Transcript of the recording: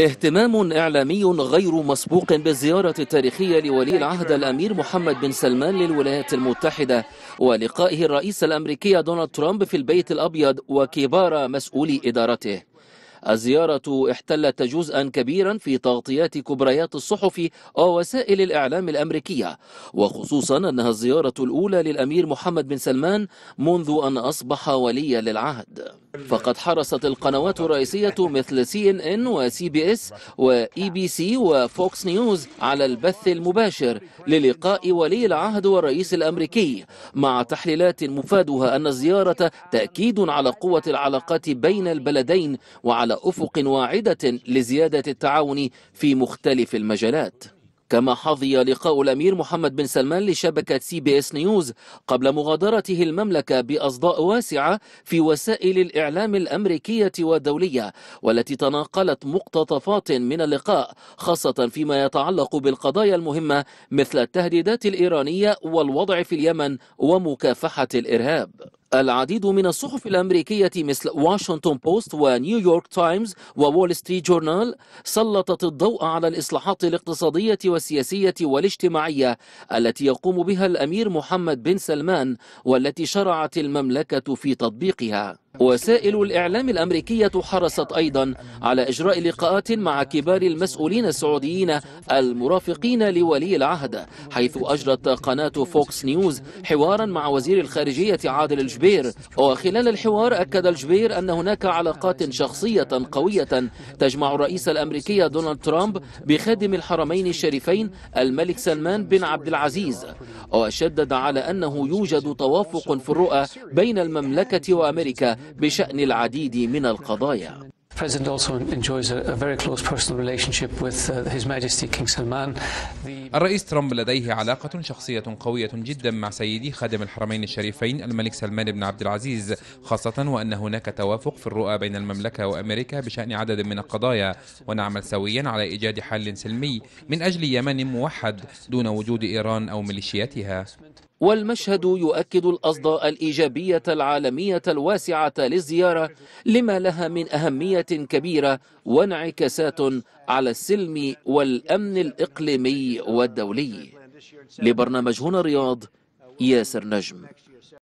اهتمام إعلامي غير مسبوق بالزيارة التاريخية لولي العهد الأمير محمد بن سلمان للولايات المتحدة ولقائه الرئيس الأمريكي دونالد ترامب في البيت الأبيض وكبار مسؤولي إدارته الزيارة احتلت جزءا كبيرا في تغطيات كبريات الصحف ووسائل الإعلام الأمريكية وخصوصا أنها الزيارة الأولى للأمير محمد بن سلمان منذ أن أصبح وليا للعهد فقد حرصت القنوات الرئيسية مثل سي ان ان وسي بي اس واي بي سي وفوكس نيوز على البث المباشر للقاء ولي العهد والرئيس الأمريكي مع تحليلات مفادها أن الزيارة تأكيد على قوة العلاقات بين البلدين وعلى على أفق واعدة لزيادة التعاون في مختلف المجالات كما حظي لقاء الأمير محمد بن سلمان لشبكة سي بي اس نيوز قبل مغادرته المملكة بأصداء واسعة في وسائل الإعلام الأمريكية والدولية والتي تناقلت مقتطفات من اللقاء خاصة فيما يتعلق بالقضايا المهمة مثل التهديدات الإيرانية والوضع في اليمن ومكافحة الإرهاب العديد من الصحف الأمريكية مثل واشنطن بوست ونيويورك تايمز وول ستريت جورنال سلطت الضوء على الإصلاحات الاقتصادية والسياسية والاجتماعية التي يقوم بها الأمير محمد بن سلمان والتي شرعت المملكة في تطبيقها وسائل الإعلام الأمريكية حرصت أيضا على إجراء لقاءات مع كبار المسؤولين السعوديين المرافقين لولي العهد حيث أجرت قناة فوكس نيوز حوارا مع وزير الخارجية عادل الجبير وخلال الحوار أكد الجبير أن هناك علاقات شخصية قوية تجمع الرئيس الأمريكي دونالد ترامب بخادم الحرمين الشريفين الملك سلمان بن عبد العزيز وشدد على أنه يوجد توافق في الرؤى بين المملكة وأمريكا بشأن العديد من القضايا uh, الرئيس ترامب لديه علاقة شخصية قوية جدا مع سيدي خادم الحرمين الشريفين الملك سلمان بن عبد العزيز خاصة وأن هناك توافق في الرؤى بين المملكة وأمريكا بشأن عدد من القضايا ونعمل سويا على إيجاد حل سلمي من أجل يمن موحد دون وجود إيران أو ميليشياتها والمشهد يؤكد الأصداء الإيجابية العالمية الواسعة للزيارة لما لها من أهمية كبيرة وانعكاسات على السلم والأمن الإقليمي والدولي لبرنامج هنا رياض ياسر نجم